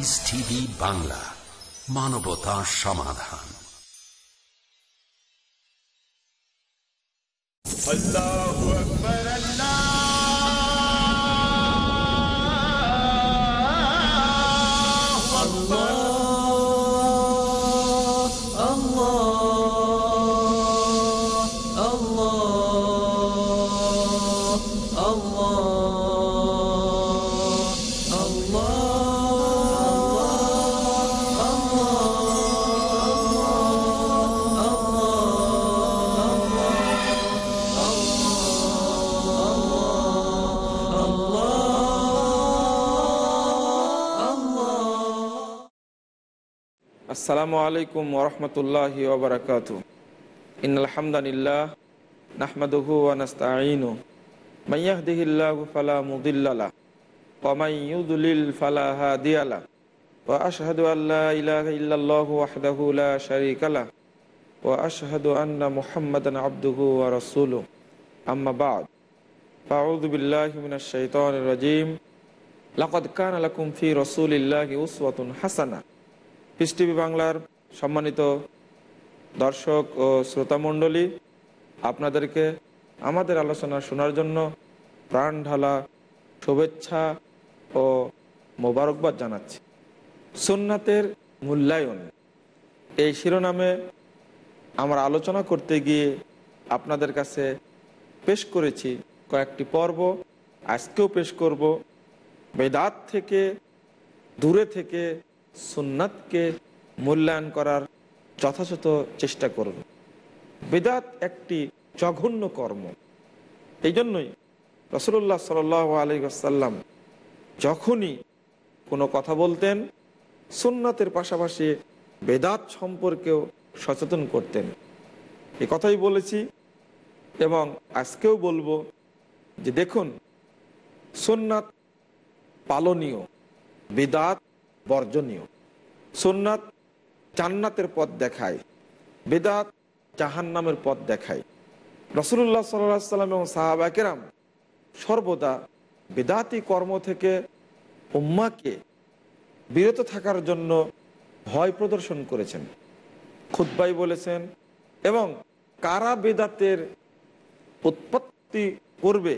Piece TV Bangla মানবতা সমাধান আল্লাহ আসসালামু আলাইকুম ওরহমতুল্লাহ ওবরাকাত ইনালহামদানিল্লাহ নাহমাদুহু আনাস্তাইনু মাইয়াহদিহিল্লাহু ফালা মুদিল্লালা ওয়া মান ইউদলিল ফালা হাদিয়ালা ওয়া আশহাদু আল্লা ইলাহা ইল্লাল্লাহু ওয়াহদাহু লা শারীকালা ওয়া আশহাদু আন্না মুহাম্মাদান আবদুহু ওয়া রাসূলুহু আম্মা বা'দ ফাআউযু বিল্লাহি মিনাশ শাইতানির রাজীম লাকাদ কানা লাকুম ফি রাসূলিল্লাহি উসওয়াতুন হাসানা পিস টিভি বাংলার সম্মানিত দর্শক ও শ্রোতা মণ্ডলী আপনাদেরকে আমাদের আলোচনা শোনার জন্য প্রাণ ঢালা শুভেচ্ছা ও মোবারকবাদ জানাচ্ছি সোননাথের মূল্যায়ন এই শিরোনামে আমরা আলোচনা করতে গিয়ে আপনাদের কাছে পেশ করেছি কয়েকটি পর্ব আজকেও পেশ করব বেদাত থেকে দূরে থেকে সুন্নাতকে মূল্যায়ন করার যথাযথ চেষ্টা করুন বেদাত একটি জঘন্য কর্ম এই জন্যই রসুল্লাহ সাল আলাইসাল্লাম যখনই কোনো কথা বলতেন সুন্নাতের পাশাপাশি বেদাত সম্পর্কেও সচেতন করতেন এ কথাই বলেছি এবং আজকেও বলবো যে দেখুন সোননাথ পালনীয় বেদাত বর্জনীয় সোননাথ চান্নাতের পথ দেখায় বেদাত জাহান্নামের পথ দেখায় রসুল্লাহ সাল্লাহ সাল্লাম এবং সাহাবাকেরাম সর্বদা বেদাতি কর্ম থেকে উম্মাকে বিরত থাকার জন্য ভয় প্রদর্শন করেছেন খুদ্বাই বলেছেন এবং কারা বেদাতের উৎপত্তি করবে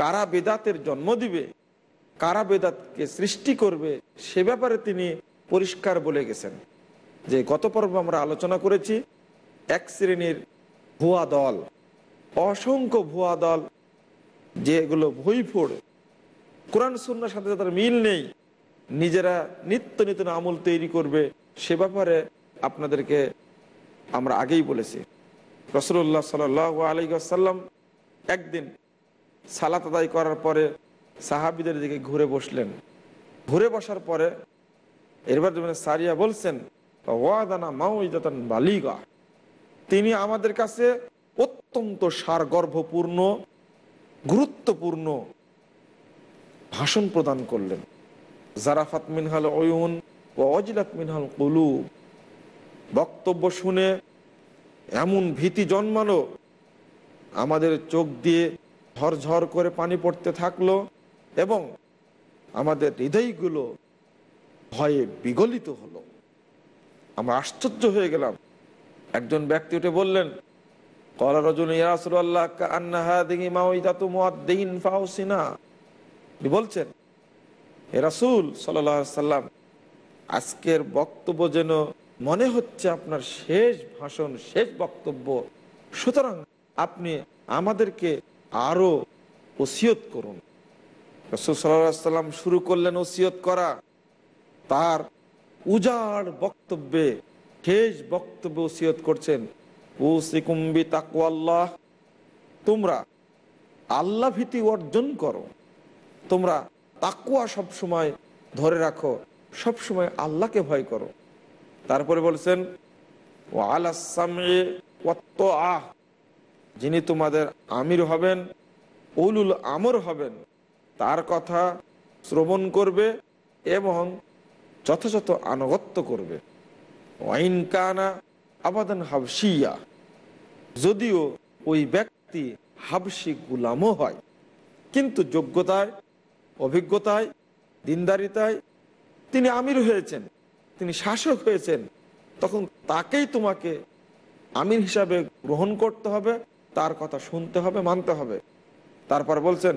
কারা বেদাতের জন্ম দিবে কারা বেদাতকে সৃষ্টি করবে সে ব্যাপারে তিনি পরিষ্কার বলে গেছেন যে গত পর্ব আমরা আলোচনা করেছি এক শ্রেণীর ভুয়া দল অসংখ্য ভুয়া দল যেগুলো ভুইফোড় কোরআন সুন্নার সাথে তাদের মিল নেই নিজেরা নিত্য নতুন আমল তৈরি করবে সে ব্যাপারে আপনাদেরকে আমরা আগেই বলেছি রসুল্লাহ সাল আলী আসাল্লাম একদিন সালাত আদায় করার পরে সাহাবিদের দিকে ঘুরে বসলেন ঘুরে বসার পরে এরবার সারিয়া বলছেন ওয়াদানা মাউজাতান বালিগা তিনি আমাদের কাছে অত্যন্ত সারগর্ভপূর্ণ গুরুত্বপূর্ণ ভাষণ প্রদান করলেন জারাফাত মিনহাল অয়ুন ও অজিলাত মিনহাল কলু বক্তব্য শুনে এমন ভীতি জন্মালো আমাদের চোখ দিয়ে ঝরঝর করে পানি পড়তে থাকলো এবং আমাদের হৃদয়গুলো ভয়ে বিগলিত হলো আমরা আশ্চর্য হয়ে গেলাম একজন ব্যক্তি উঠে বললেন বলছেন রাসুল সাল্লাম আজকের বক্তব্য যেন মনে হচ্ছে আপনার শেষ ভাষণ শেষ বক্তব্য সুতরাং আপনি আমাদেরকে আরো ওসিয়ত করুন রসুল সাল্লাম শুরু করলেন ওসিয়ত করা তার উজাড় বক্তব্যে শেষ বক্তব্য ওসিয়ত করছেন ও সিকুম্বি তাকু আল্লাহ তোমরা আল্লা ভীতি অর্জন করো তোমরা তাকুয়া সবসময় ধরে রাখো সবসময় আল্লাহকে ভয় করো তারপরে বলছেন ও আলাসামে আহ যিনি তোমাদের আমির হবেন উলুল আমর হবেন তার কথা শ্রবণ করবে এবং যথাযথ আনুগত্য করবে ওয়াইন কানা আবাদান হাবসিয়া যদিও ওই ব্যক্তি হাবসি গুলামও হয় কিন্তু যোগ্যতায় অভিজ্ঞতায় দিনদারিতায় তিনি আমির হয়েছেন তিনি শাসক হয়েছেন তখন তাকেই তোমাকে আমির হিসাবে গ্রহণ করতে হবে তার কথা শুনতে হবে মানতে হবে তারপর বলছেন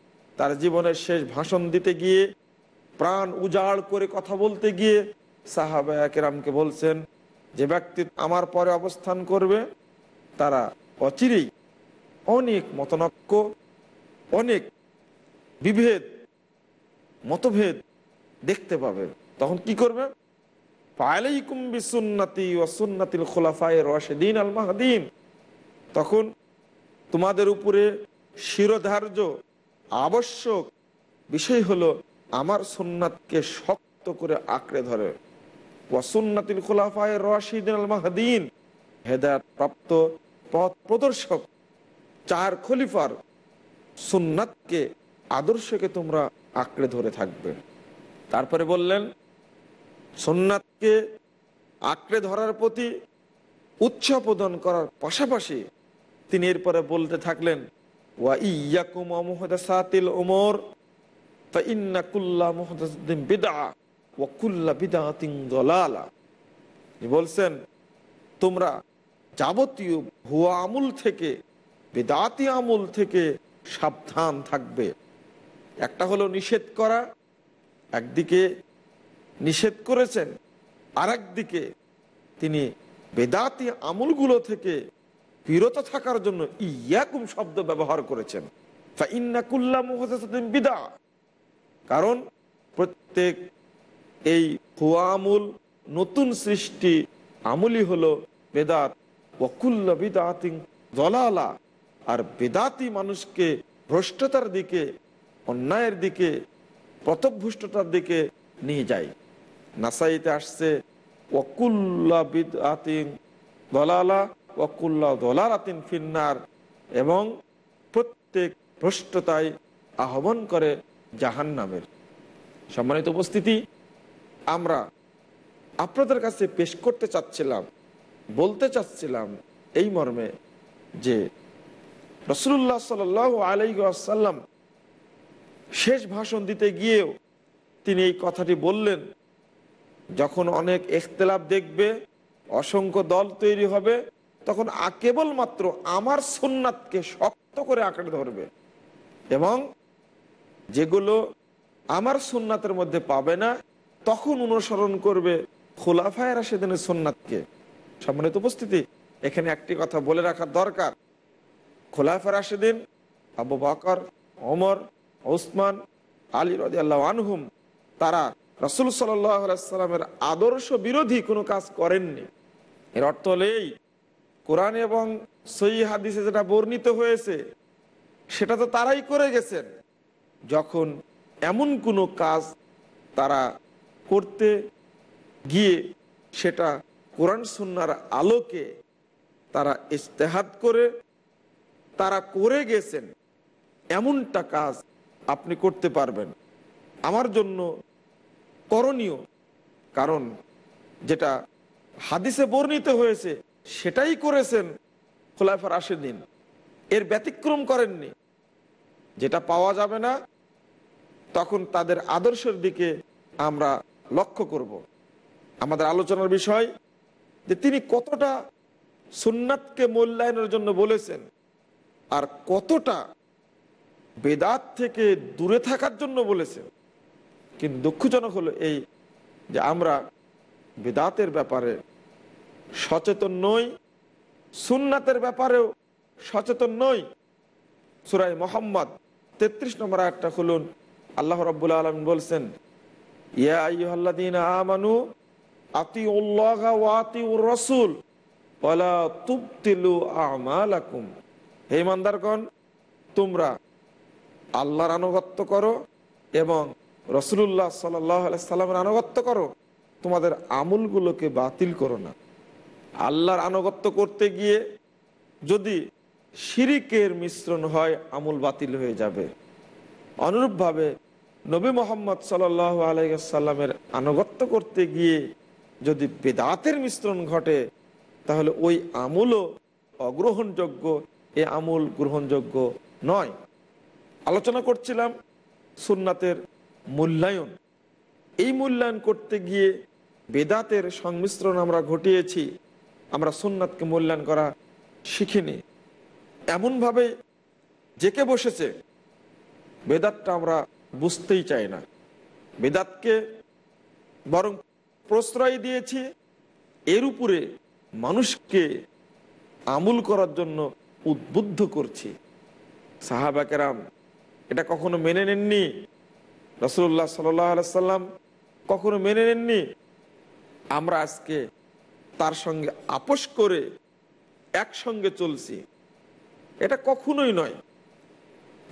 তার জীবনের শেষ ভাষণ দিতে গিয়ে প্রাণ উজাড় করে কথা বলতে গিয়ে সাহাবা বলছেন যে ব্যক্তি আমার পরে অবস্থান করবে তারা অচিরেই অনেক মতনক্য অনেক বিভেদ মতভেদ দেখতে পাবে তখন কি করবে তখন তোমাদের উপরে শিরোধার্য আবশ্যক বিষয় হলো আমার সোননাথকে শক্ত করে আঁকড়ে ধরে ওয়াসুন্নাতিল খোলাফায় রশিদিন আল মাহাদিন হেদায়ত প্রাপ্ত পথ প্রদর্শক চার খলিফার সুন্নাতকে আদর্শকে তোমরা আঁকড়ে ধরে থাকবে তারপরে বললেন সোননাথকে আঁকড়ে ধরার প্রতি উৎসাহ প্রদান করার পাশাপাশি তিনি এরপরে বলতে থাকলেন ওয়া ওয়াকুল্লা বলছেন তোমরা যাবতীয় ভুয়া আমুল থেকে বেদাতি আমুল থেকে সাবধান থাকবে একটা হলো নিষেধ করা একদিকে নিষেধ করেছেন আর দিকে তিনি বেদাতি আমুলগুলো থেকে বিরত থাকার জন্য ইয়াকুম শব্দ ব্যবহার করেছেন বিদা কারণ প্রত্যেক এই হুয়ামুল নতুন সৃষ্টি আমুলি হলো বেদাত অকুল্ল বিদাতিং দলালা আর বেদাতি মানুষকে ভ্রষ্টতার দিকে অন্যায়ের দিকে প্রতভ্রষ্টতার দিকে নিয়ে যায় নাসাইতে আসছে ওকুল্লা বিদাতিং দলালা ফিন্নার এবং প্রত্যেক ভ্রষ্টতায় আহ্বান করে জাহান নামের সম্মানিত উপস্থিতি আমরা আপনাদের কাছে পেশ করতে চাচ্ছিলাম বলতে চাচ্ছিলাম এই মর্মে যে রসুল্লাহ সাল আলাই আসাল্লাম শেষ ভাষণ দিতে গিয়েও তিনি এই কথাটি বললেন যখন অনেক এখতলাপ দেখবে অসংখ্য দল তৈরি হবে তখন কেবলমাত্র আমার সুন্নাতকে শক্ত করে আঁকড়ে ধরবে এবং যেগুলো আমার সুন্নাতের মধ্যে পাবে না তখন অনুসরণ করবে খোলাফায় সেদিনের সোননাথকে সম্মানিত উপস্থিতি এখানে একটি কথা বলে রাখার দরকার খোলাফা রাশেদিন আবু বকর ওমর ওসমান আলী আল্লাহ আনহুম তারা রসুল সাল্লামের আদর্শ বিরোধী কোনো কাজ করেননি এর অর্থ হলেই কোরআন এবং সই হাদিসে যেটা বর্ণিত হয়েছে সেটা তো তারাই করে গেছেন যখন এমন কোনো কাজ তারা করতে গিয়ে সেটা কোরআন সন্ন্যার আলোকে তারা ইস্তেহাত করে তারা করে গেছেন এমনটা কাজ আপনি করতে পারবেন আমার জন্য করণীয় কারণ যেটা হাদিসে বর্ণিত হয়েছে সেটাই করেছেন খোলাফার দিন এর ব্যতিক্রম করেননি যেটা পাওয়া যাবে না তখন তাদের আদর্শের দিকে আমরা লক্ষ্য করব। আমাদের আলোচনার বিষয় যে তিনি কতটা সুন্নাতকে মূল্যায়নের জন্য বলেছেন আর কতটা বেদাত থেকে দূরে থাকার জন্য বলেছেন কিন্তু দুঃখজনক হলো এই যে আমরা বেদাতের ব্যাপারে সচেতন নই সুন্নাতের ব্যাপারেও সচেতন নই সুরাই মোহাম্মদ তেত্রিশ নম্বর একটা খুলুন আল্লাহ রব্বুল আলম বলছেন ইয়াহ্লাদিন আমানু রসুল তোমরা আল্লাহর আনুগত্য করো এবং রসুল্লাহ সাল্লাহ আনুগত্য করো তোমাদের আমুলগুলোকে বাতিল করো না আল্লাহর আনুগত্য করতে গিয়ে যদি শিরিকের মিশ্রণ হয় আমুল বাতিল হয়ে যাবে অনুরূপভাবে নবী মোহাম্মদ সাল আলাইসাল্লামের আনুগত্য করতে গিয়ে যদি বেদাতের মিশ্রণ ঘটে তাহলে ওই আমুলও অগ্রহণযোগ্য এ আমুল গ্রহণযোগ্য নয় আলোচনা করছিলাম সুন্নাতের মূল্যায়ন এই মূল্যায়ন করতে গিয়ে বেদাতের সংমিশ্রণ আমরা ঘটিয়েছি আমরা সোননাথকে মূল্যায়ন করা শিখিনি এমনভাবে জেকে বসেছে বেদাতটা আমরা বুঝতেই চাই না বেদাতকে বরং প্রশ্রয় দিয়েছি এর উপরে মানুষকে আমুল করার জন্য উদ্বুদ্ধ করছি সাহাবাকেরাম এটা কখনো মেনে নেননি রসুল্লাহ সাল্লাম কখনো মেনে নেননি আমরা আজকে তার সঙ্গে আপোষ করে একসঙ্গে চলছি এটা কখনোই নয়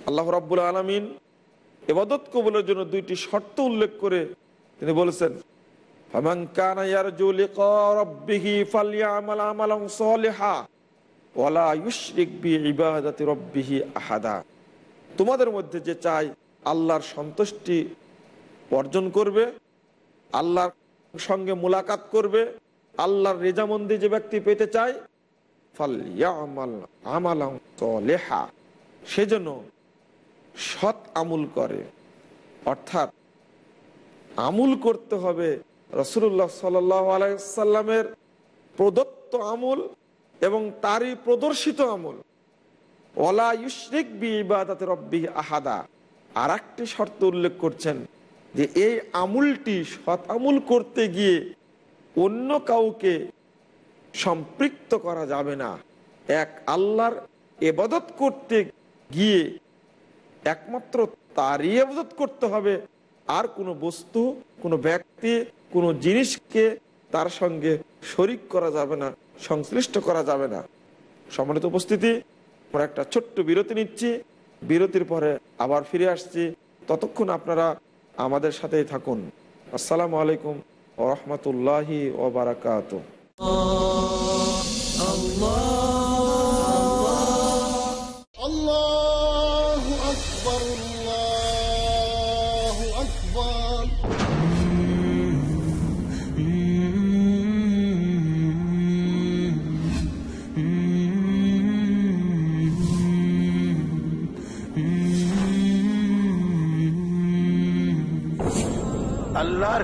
আল্লাহ রাবুল আলমিন এবাদত কবুলের জন্য দুইটি শর্ত উল্লেখ করে তিনি বলেছেন তোমাদের মধ্যে যে চাই আল্লাহর সন্তুষ্টি অর্জন করবে আল্লাহর সঙ্গে মোলাকাত করবে আল্লাহর রেজামন্দি যে ব্যক্তি পেতে চায় সেজন্য সৎ আমুল করে অর্থাৎ আমুল করতে হবে রসুল্লাহ সাল্লামের প্রদত্ত আমুল এবং তারই প্রদর্শিত আমুল ওলা ইউশরিক বি আহাদা আর একটি শর্ত উল্লেখ করছেন যে এই আমুলটি সৎ আমুল করতে গিয়ে অন্য কাউকে সম্পৃক্ত করা যাবে না এক আল্লাহর এবাদত করতে গিয়ে একমাত্র তারই এবাদত করতে হবে আর কোনো বস্তু কোনো ব্যক্তি কোনো জিনিসকে তার সঙ্গে শরিক করা যাবে না সংশ্লিষ্ট করা যাবে না সম্মানিত উপস্থিতি আমরা একটা ছোট্ট বিরতি নিচ্ছি বিরতির পরে আবার ফিরে আসছি ততক্ষণ আপনারা আমাদের সাথেই থাকুন আসসালামু আলাইকুম ও রহমতুল্লাহি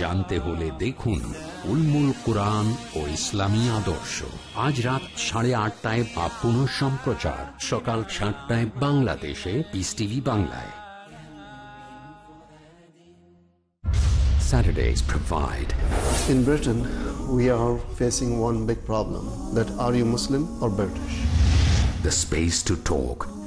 জানতে হলে দেখুন উলমুল কোরআন ও ইসলামী আদর্শ আজ রাত সাড়ে আটটায় বা পুনঃ সম্প্রচার সকাল সাতটায় বাংলাদেশে পিস টিভি বাংলায় Saturdays provide. In Britain, we are facing one big problem that are you Muslim or British? The space to talk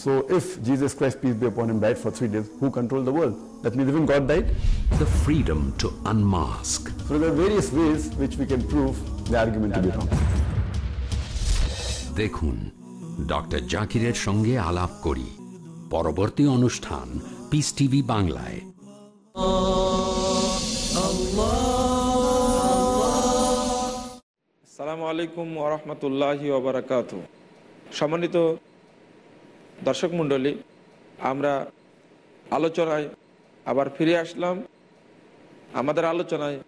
So if Jesus Christ, peace be upon him, died for three days, who controlled the world? That means even God died. The freedom to unmask. So there are various ways which we can prove the argument to be wrong. দেখুন doctor জাকিরের সঙ্গে আলাপ করি পরবর্তী অনুষ্ঠান piece TV বাংলায় সালামু আলাইকুম ওরহমতুল্লাহ ওবরাকাত সম্মানিত দর্শক মণ্ডলী আমরা আলোচনায় আবার ফিরে আসলাম আমাদের আলোচনায়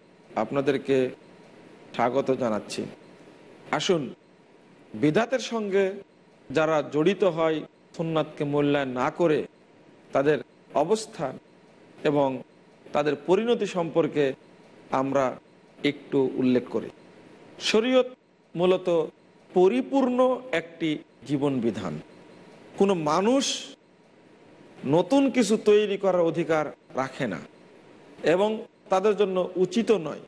আপনাদেরকে স্বাগত জানাচ্ছি আসুন বিধাতের সঙ্গে যারা জড়িত হয় সোননাথকে মূল্যায়ন না করে তাদের অবস্থান এবং তাদের পরিণতি সম্পর্কে আমরা একটু উল্লেখ করি শরীয়ত মূলত পরিপূর্ণ একটি জীবন বিধান কোনো মানুষ নতুন কিছু তৈরি করার অধিকার রাখে না এবং তাদের জন্য উচিত নয়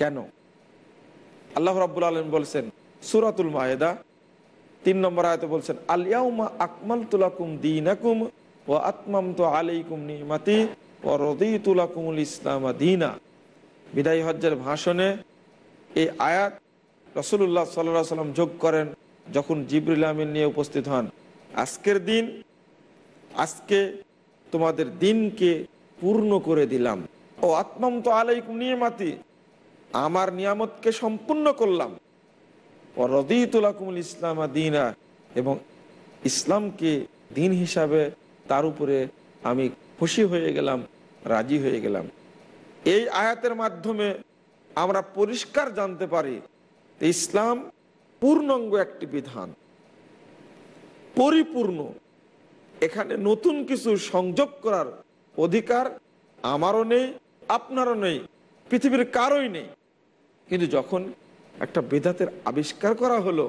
কেন আল্লাহ রাবুল আলম বলছেন সুরাতুল মায়েদা তিন নম্বর আয়তে বলছেন আলিয়াউমা আকমাল তুলাকুম দিন ও আত্মাম তো আলাইকুম নিমাতি ও রদি তুলাকুমুল ইসলামা দিনা বিদায় হজ্জের ভাষণে এই আয়াত রসুল্লাহ সাল্লাহ সাল্লাম যোগ করেন যখন জিবরুল আমিন নিয়ে উপস্থিত হন আজকের দিন আজকে তোমাদের দিনকে পূর্ণ করে দিলাম ও আত্মাম তো আলাইক নিয়ামাতি আমার নিয়ামতকে সম্পূর্ণ করলাম ও রদিতুলাকুমুল ইসলাম দিনা এবং ইসলামকে দিন হিসাবে তার উপরে আমি খুশি হয়ে গেলাম রাজি হয়ে গেলাম এই আয়াতের মাধ্যমে আমরা পরিষ্কার জানতে পারি ইসলাম পূর্ণাঙ্গ একটি বিধান পরিপূর্ণ এখানে নতুন কিছু সংযোগ করার অধিকার আমারও নেই আপনারও নেই পৃথিবীর কারোই নেই কিন্তু যখন একটা বেদাতের আবিষ্কার করা হলো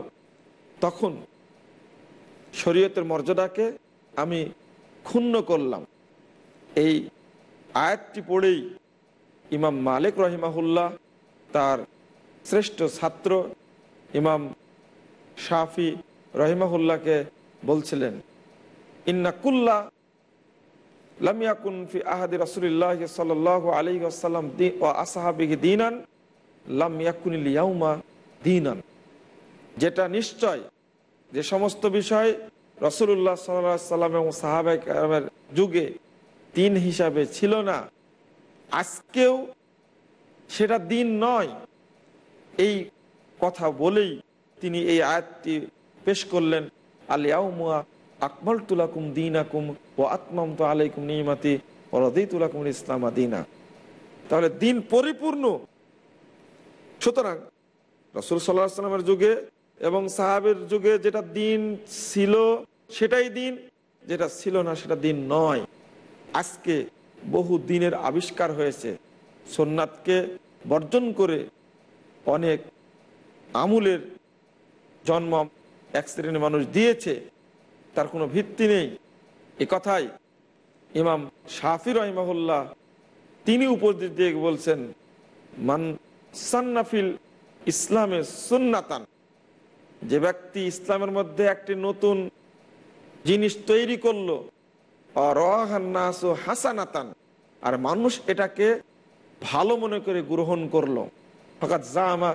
তখন শরীয়তের মর্যাদাকে আমি ক্ষুণ্ণ করলাম এই আয়াতটি পড়েই ইমাম মালিক রহিমাহুল্লাহ তার শ্রেষ্ঠ ছাত্র ইমাম শাফি রহিমাহুল্লাহকে বলছিলেন ইন্নাকুল্লা যেটা নিশ্চয় যে সমস্ত বিষয় রসুল্লাহ সাল্লাম এবং সাহাবের যুগে দিন হিসাবে ছিল না আজকেও সেটা দিন নয় এই কথা বলেই তিনি এই আয়াতটি পেশ করলেন আকমল তুলাকুম দিন আকুম তো আলাইকুম তুলাকুম তাহলে দিন পরিপূর্ণ সুতরাং রসুল সাল্লামের যুগে এবং সাহাবের যুগে যেটা দিন ছিল সেটাই দিন যেটা ছিল না সেটা দিন নয় আজকে বহু দিনের আবিষ্কার হয়েছে সোননাথকে বর্জন করে অনেক আমুলের জন্ম এক শ্রেণীর মানুষ দিয়েছে তার কোনো ভিত্তি নেই এ কথাই ইমাম শাফি রহিমাহুল্লাহ তিনি উপস্থিত দিয়ে বলছেন মান সান্নাফিল ইসলামের সুন্নাতান যে ব্যক্তি ইসলামের মধ্যে একটি নতুন জিনিস তৈরি করলো হাসানাতান আর মানুষ এটাকে ভালো মনে করে গ্রহণ করলো ফকাত জামা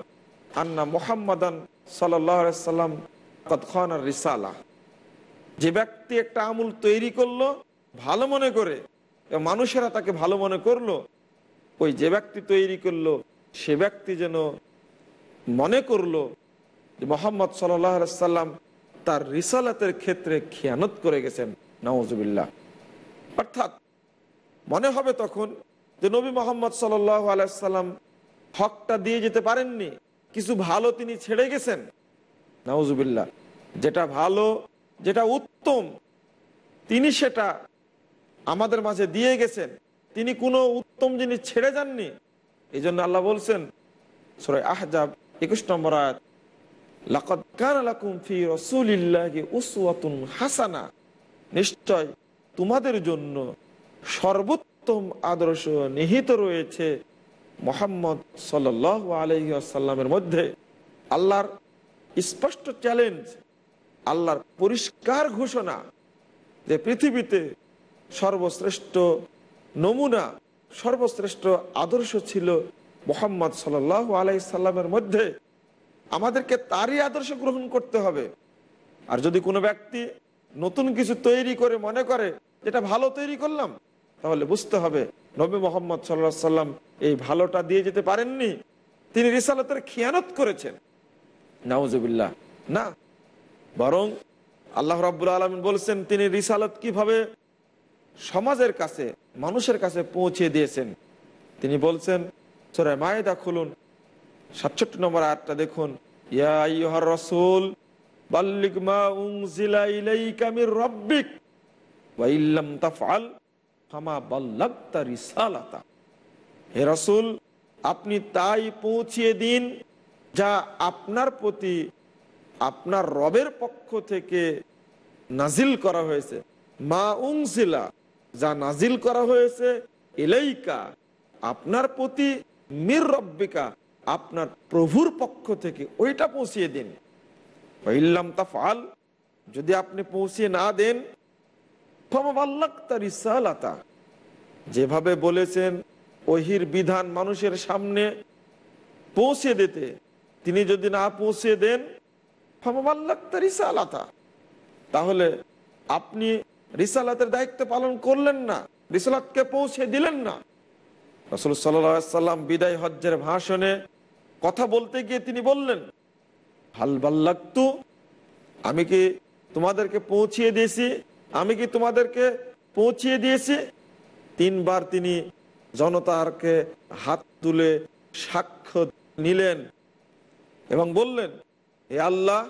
আন্না মোহাম্মদান সাল্লাহ সাল্লাম রিসালা যে ব্যক্তি একটা আমুল তৈরি করলো ভালো মনে করে মানুষেরা তাকে ভালো মনে করলো ওই যে ব্যক্তি তৈরি করলো সে ব্যক্তি যেন মনে করলো যে মোহাম্মদ সাল্লাম তার রিসালাতের ক্ষেত্রে খেয়ানত করে গেছেন নওয়াজবিল্লা অর্থাৎ মনে হবে তখন যে নবী মোহাম্মদ সাল্লাহ আলাইসাল্লাম হকটা দিয়ে যেতে পারেননি কিছু ভালো তিনি ছেড়ে গেছেন নওয়াজুবিল্লা যেটা ভালো যেটা উত্তম তিনি সেটা আমাদের মাঝে দিয়ে গেছেন তিনি কোনো উত্তম জিনিস ছেড়ে যাননি এই জন্য আল্লাহ বলছেন সরাই আহজাব একুশ নম্বর আয়াত লাকদ কান লাকুম ফি রসুলিল্লাহি উসওয়াতুন হাসানা নিশ্চয় তোমাদের জন্য সর্বোত্তম আদর্শ নিহিত রয়েছে মোহাম্মদ সাল্লাহ আসাল্লামের মধ্যে আল্লাহর স্পষ্ট চ্যালেঞ্জ আল্লাহর পরিষ্কার ঘোষণা যে পৃথিবীতে সর্বশ্রেষ্ঠ নমুনা সর্বশ্রেষ্ঠ আদর্শ ছিল মোহাম্মদ সাল আলাই সাল্লামের মধ্যে আমাদেরকে তারই আদর্শ গ্রহণ করতে হবে আর যদি কোনো ব্যক্তি নতুন কিছু তৈরি করে মনে করে যেটা ভালো তৈরি করলাম তাহলে বুঝতে হবে নবী মোহাম্মদ সাল্লাহ সাল্লাম এই ভালোটা দিয়ে যেতে পারেননি তিনি রিসালতের খিয়ানত করেছেন নাউজুবিল্লাহ না বরং আল্লাহ রাবুল আলমিন বলছেন তিনি রিসালত কিভাবে সমাজের কাছে মানুষের কাছে পৌঁছে দিয়েছেন তিনি বলছেন সোরে মায়েদা খুলুন সাতষট্টি নম্বর আটটা দেখুন বাল্লিক মা রব্বিক হে রসুল আপনি তাই পৌঁছিয়ে দিন যা আপনার প্রতি আপনার রবের পক্ষ থেকে নাজিল করা হয়েছে মা উংসিলা যা নাজিল করা হয়েছে এলাইকা আপনার প্রতি মির রব্বিকা আপনার প্রভুর পক্ষ থেকে ওইটা পৌঁছিয়ে দিন ইল্লাম তাফাল যদি আপনি পৌঁছিয়ে না দেন যেভাবে বলেছেন ওহির বিধান মানুষের সামনে পৌঁছে দিতে তিনি যদি না পৌঁছে দেন তাহলে আপনি রিসালাতের দায়িত্ব পালন করলেন না রিসালাতকে পৌঁছে দিলেন না রসুল সাল্লাম বিদায় হজ্জের ভাষণে কথা বলতে গিয়ে তিনি বললেন হাল বাল্লাক্তু আমি কি তোমাদেরকে পৌঁছিয়ে দিয়েছি আমি কি তোমাদেরকে পৌঁছিয়ে দিয়েছি তিনবার তিনি জনতারকে হাত তুলে সাক্ষ্য নিলেন এবং বললেন হে আল্লাহ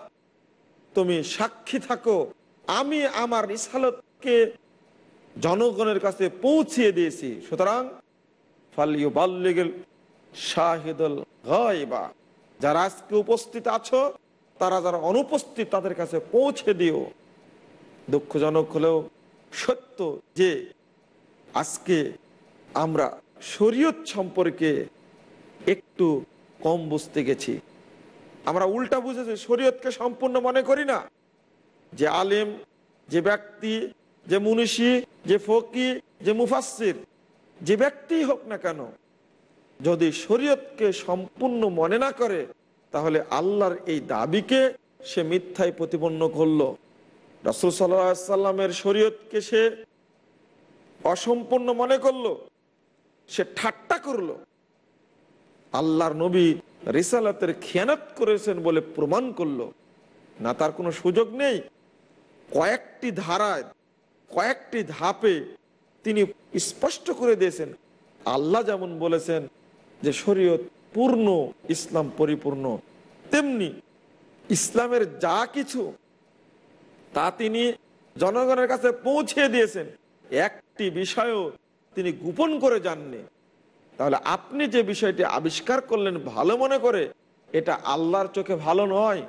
তুমি সাক্ষী থাকো আমি আমার ইসালতকে জনগণের কাছে পৌঁছিয়ে দিয়েছি সুতরাং ফালিও বাল্লিগেল শাহিদুল গাইবা যারা আজকে উপস্থিত আছো তারা যারা অনুপস্থিত তাদের কাছে পৌঁছে দিও দুঃখজনক হলেও সত্য যে আজকে আমরা শরীয়ত সম্পর্কে একটু কম বুঝতে গেছি আমরা উল্টা বুঝেছি শরীয়তকে সম্পূর্ণ মনে করি না যে আলেম যে ব্যক্তি যে মুনীষী যে ফকি যে মুফাসির যে ব্যক্তি হোক না কেন যদি শরীয়তকে সম্পূর্ণ মনে না করে তাহলে আল্লাহর এই দাবিকে সে মিথ্যায় প্রতিপন্ন করল রসুল সাল্লামের শরীয়তকে সে অসম্পূর্ণ মনে করল সে ঠাট্টা করল আল্লাহর নবী রিসালাতের খেয়ানাত করেছেন বলে প্রমাণ করল না তার কোনো সুযোগ নেই কয়েকটি ধারায় কয়েকটি ধাপে তিনি স্পষ্ট করে দিয়েছেন আল্লাহ যেমন বলেছেন যে শরীয়ত পূর্ণ ইসলাম পরিপূর্ণ তেমনি ইসলামের যা কিছু তা তিনি জনগণের কাছে পৌঁছে দিয়েছেন একটি বিষয়ও তিনি গোপন করে যাননি তাহলে আপনি যে বিষয়টি আবিষ্কার করলেন ভালো মনে করে এটা আল্লাহর চোখে ভালো নয়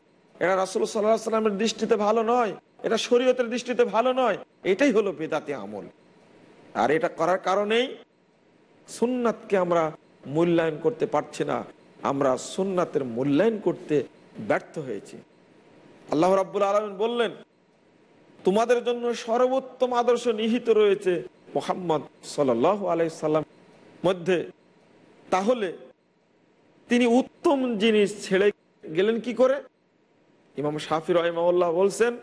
এটা রাসুল সাল্লাহ সাল্লামের দৃষ্টিতে ভালো নয় এটা শরীয়তের দৃষ্টিতে ভালো নয় এটাই হলো বেদাতি আমল আর এটা করার কারণেই সুন্নাতকে আমরা মূল্যায়ন করতে পারছি না আমরা সুন্নাতের মূল্যায়ন করতে ব্যর্থ হয়েছি আল্লাহ রাব্বুল আলমিন বললেন তোমাদের জন্য সর্বোত্তম আদর্শ নিহিত রয়েছে মোহাম্মদ সাল আলাইসাল্লাম মধ্যে তাহলে তিনি উত্তম জিনিস ছেড়ে গেলেন কি করে ইমাম শাফি রহমাউল্লাহ বলছেন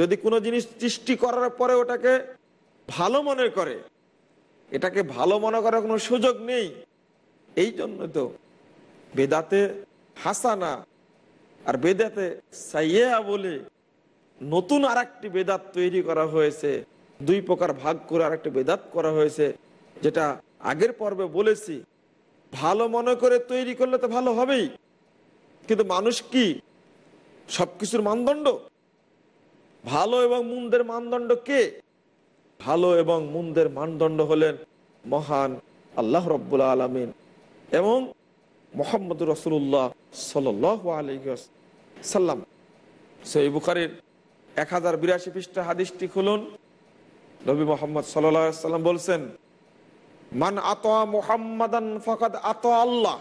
যদি কোনো জিনিস সৃষ্টি করার পরে ওটাকে ভালো মনে করে এটাকে ভালো মনে করার কোনো সুযোগ নেই এই জন্য তো বেদাতে হাসানা আর বেদাতে সাইয়া বলে নতুন আর একটি বেদাত তৈরি করা হয়েছে দুই প্রকার ভাগ করে আর একটি বেদাত করা হয়েছে যেটা আগের পর্বে বলেছি ভালো মনে করে তৈরি করলে তো ভালো হবেই কিন্তু মানুষ কি সবকিছুর মানদণ্ড ভালো এবং মন্দের মানদণ্ড কে ভালো এবং মন্দের মানদণ্ড হলেন মহান আল্লাহ রব্বুল আলমিন এবং মোহাম্মদ রসুল্লাহ সাল আলী সাল্লাম সেই বুখারের এক হাজার বিরাশি পৃষ্ঠা হাদিসটি খুলুন নবী মোহাম্মদ সাল্লাম বলছেন মান আত মোহাম্মদান ফকাদ আত আল্লাহ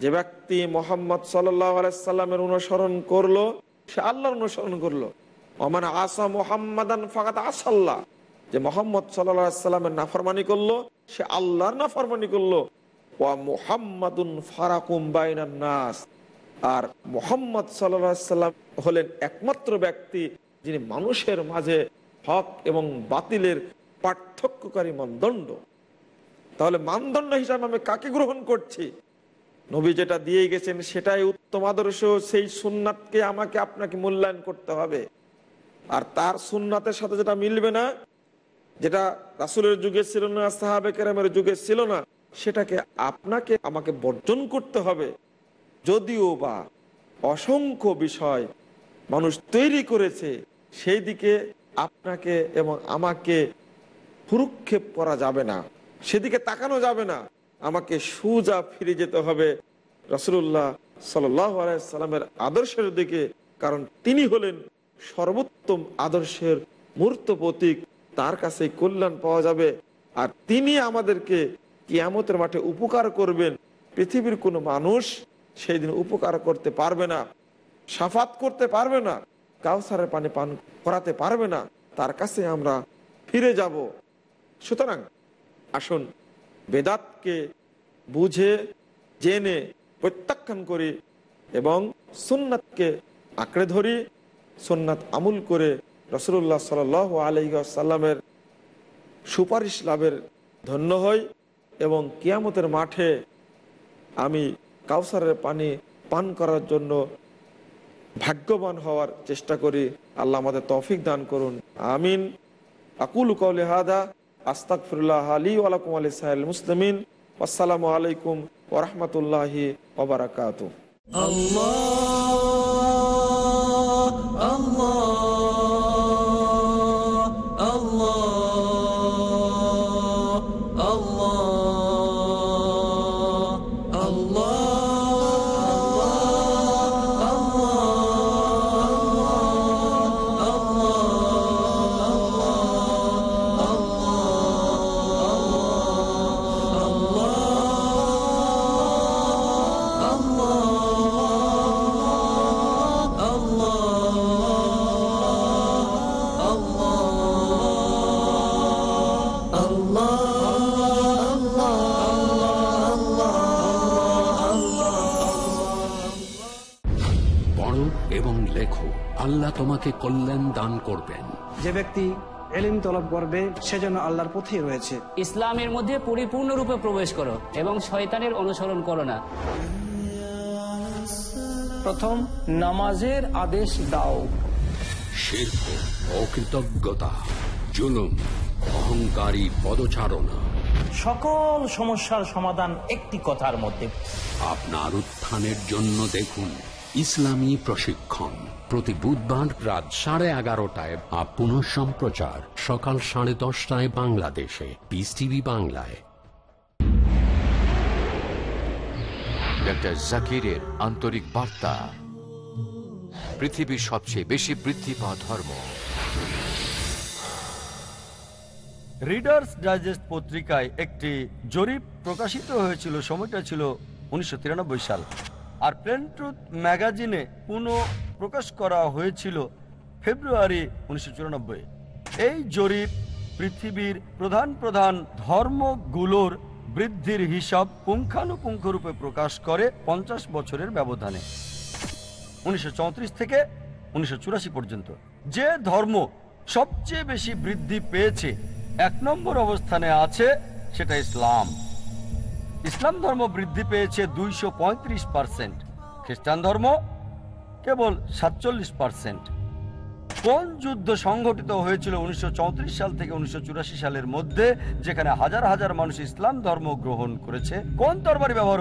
যে ব্যক্তি মোহাম্মদ সাল্লাহ আলাইসাল্লামের অনুসরণ করলো সে আল্লাহর অনুসরণ করলো অমান আসা মোহাম্মদান ফকাত আসাল্লাহ যে মোহাম্মদ সাল্লাহ সাল্লামের নাফরমানি করলো সে আল্লাহর নাফরমানি করলো ওয়া মোহাম্মদুন ফারাকুম বাইনান নাস আর মোহাম্মদ সাল্লাহ সাল্লাম হলেন একমাত্র ব্যক্তি যিনি মানুষের মাঝে হক এবং বাতিলের পার্থক্যকারী মানদণ্ড তাহলে মানদণ্ড হিসাবে আমি কাকে গ্রহণ করছি নবী যেটা দিয়ে গেছেন সেটাই উত্তম আদর্শ সেই সুন্নাতকে আমাকে আপনাকে মূল্যায়ন করতে হবে আর তার সুন্নাতের সাথে যেটা মিলবে না যেটা রাসুলের যুগে ছিল না সাহাবে কেরামের যুগে ছিল না সেটাকে আপনাকে আমাকে বর্জন করতে হবে যদিও বা অসংখ্য বিষয় মানুষ তৈরি করেছে সেই দিকে আপনাকে এবং আমাকে হুরুক্ষেপ করা যাবে না সেদিকে তাকানো যাবে না আমাকে সুজা ফিরে যেতে হবে রসুল্লাহ সাল্লামের আদর্শের দিকে কারণ তিনি হলেন সর্বোত্তম আদর্শের মূর্ত প্রতীক তার কাছে কল্যাণ পাওয়া যাবে আর তিনি আমাদেরকে কিয়ামতের মাঠে উপকার করবেন পৃথিবীর কোনো মানুষ সেই দিন উপকার করতে পারবে না সাফাত করতে পারবে না কাউসারের পানি পান করাতে পারবে না তার কাছে আমরা ফিরে যাব সুতরাং আসুন বেদাতকে বুঝে জেনে প্রত্যাখ্যান করি এবং সুন্নাতকে আঁকড়ে ধরি সোননাথ আমুল করে রসুল্লাহ সাল আলহিসাল্লামের সুপারিশ লাভের ধন্য হই এবং কিয়ামতের মাঠে আমি কাউসারের পানি পান করার জন্য ভাগ্যবান হওয়ার চেষ্টা করি আল্লাহ আমাদের তৌফিক দান করুন আমিন আকুল কৌলেহাদা আস্তাকফিরুল্লাহ আলী আলাকুম সাহেল মুসলিমিন আসসালামু আলাইকুম ওরহমতুল্লাহি ওবরাকাত আল্লাহ তোমাকে কল্যাণ দান করবেন যে ব্যক্তি এলিম তলব করবে সেজন্য আল্লাহর পথে রয়েছে ইসলামের মধ্যে পরিপূর্ণরূপে প্রবেশ করো এবং শয়তানের অনুসরণ করো না প্রথম নামাজের আদেশ দাও শিল্প অকৃতজ্ঞতা জুলুম অহংকারী পদচারণা সকল সমস্যার সমাধান একটি কথার মধ্যে আপনার উত্থানের জন্য দেখুন ইসলামী প্রশিক্ষণ প্রতি বুধবার রাত সাড়ে এগারোটায় আর পুনঃ সম্প্রচার সকাল সাড়ে দশটায় বাংলাদেশে পিস টিভি বাংলায় ডক্টর জাকিরের আন্তরিক বার্তা পৃথিবীর সবচেয়ে বেশি বৃদ্ধি পাওয়া ধর্ম রিডার্স ডাইজেস্ট পত্রিকায় একটি জরিপ প্রকাশিত হয়েছিল সময়টা ছিল উনিশশো সাল আর প্লেন ট্রুথ ম্যাগাজিনে পুনঃ প্রকাশ করা হয়েছিল ফেব্রুয়ারি উনিশশো এই জরিপ পৃথিবীর প্রধান প্রধান ধর্মগুলোর বৃদ্ধির হিসাব পুঙ্খানুপুঙ্খরূপে প্রকাশ করে পঞ্চাশ বছরের ব্যবধানে উনিশশো থেকে উনিশশো পর্যন্ত যে ধর্ম সবচেয়ে বেশি বৃদ্ধি পেয়েছে এক নম্বর অবস্থানে আছে সেটা ইসলাম ইসলাম ধর্ম বৃদ্ধি পেয়েছে দুইশো পঁয়ত্রিশ পার্সেন্ট খ্রিস্টান ধর্ম কেবল সাতচল্লিশ পার্সেন্ট কোন যুদ্ধ সংঘটিত হয়েছিল উনিশশো সাল থেকে উনিশশো সালের মধ্যে যেখানে হাজার হাজার মানুষ ইসলাম ধর্ম গ্রহণ করেছে কোন তরবারি ব্যবহার